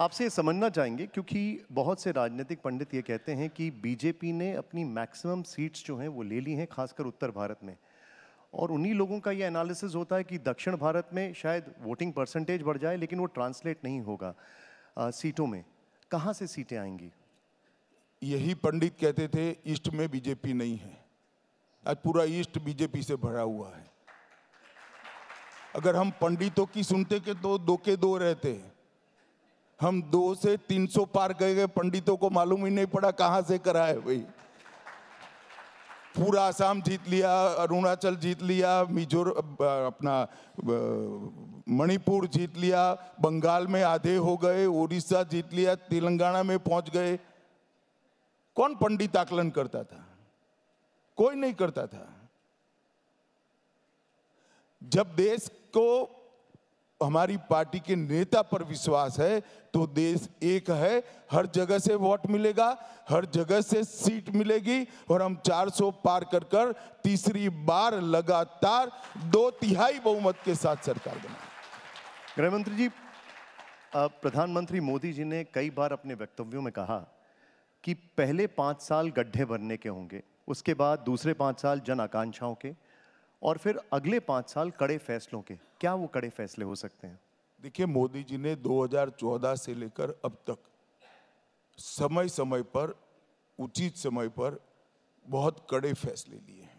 आपसे समझना चाहेंगे क्योंकि बहुत से राजनीतिक पंडित ये कहते हैं कि बीजेपी ने अपनी मैक्सिमम सीट्स जो हैं वो ले ली हैं खासकर उत्तर भारत में और उन्हीं लोगों का ये एनालिसिस होता है कि दक्षिण भारत में शायद वोटिंग परसेंटेज बढ़ जाए लेकिन वो ट्रांसलेट नहीं होगा आ, सीटों में कहाँ से सीटें आएंगी यही पंडित कहते थे ईस्ट में बीजेपी नहीं है आज पूरा ईस्ट बीजेपी से भरा हुआ है अगर हम पंडितों की सुनते के तो दो के दो रहते हैं हम दो से तीन सौ पार गए गए पंडितों को मालूम ही नहीं पड़ा कहाँ से कराए भाई पूरा आसाम जीत लिया अरुणाचल जीत लिया मिजोर अपना मणिपुर जीत लिया बंगाल में आधे हो गए उड़ीसा जीत लिया तेलंगाना में पहुंच गए कौन पंडित आकलन करता था कोई नहीं करता था जब देश को हमारी पार्टी के नेता पर विश्वास है तो देश एक है हर जगह से वोट मिलेगा हर जगह से सीट मिलेगी और हम 400 पार कर कर तीसरी बार लगातार दो तिहाई बहुमत के साथ सरकार बनाए गृहमंत्री जी प्रधानमंत्री मोदी जी ने कई बार अपने वक्तव्यों में कहा कि पहले पाँच साल गड्ढे भरने के होंगे उसके बाद दूसरे पाँच साल जन आकांक्षाओं के और फिर अगले पाँच साल कड़े फैसलों के क्या वो कड़े फैसले हो सकते हैं देखिए मोदी जी ने 2014 से लेकर अब तक समय समय पर उचित समय पर बहुत कड़े फैसले लिए